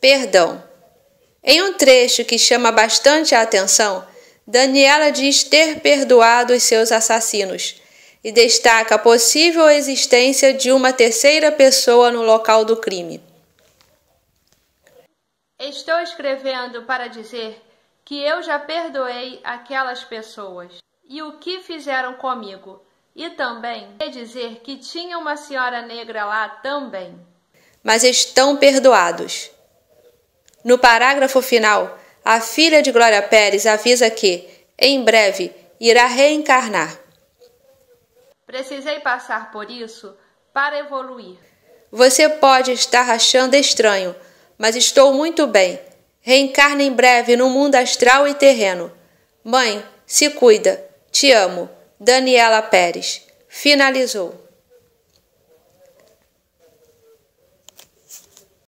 perdão. Em um trecho que chama bastante a atenção, Daniela diz ter perdoado os seus assassinos e destaca a possível existência de uma terceira pessoa no local do crime. Estou escrevendo para dizer que eu já perdoei aquelas pessoas e o que fizeram comigo, e também quer dizer que tinha uma senhora negra lá também. Mas estão perdoados. No parágrafo final, a filha de Glória Pérez avisa que, em breve, irá reencarnar. Precisei passar por isso para evoluir. Você pode estar achando estranho, mas estou muito bem. Reencarna em breve no mundo astral e terreno. Mãe, se cuida. Te amo. Daniela Pérez. Finalizou.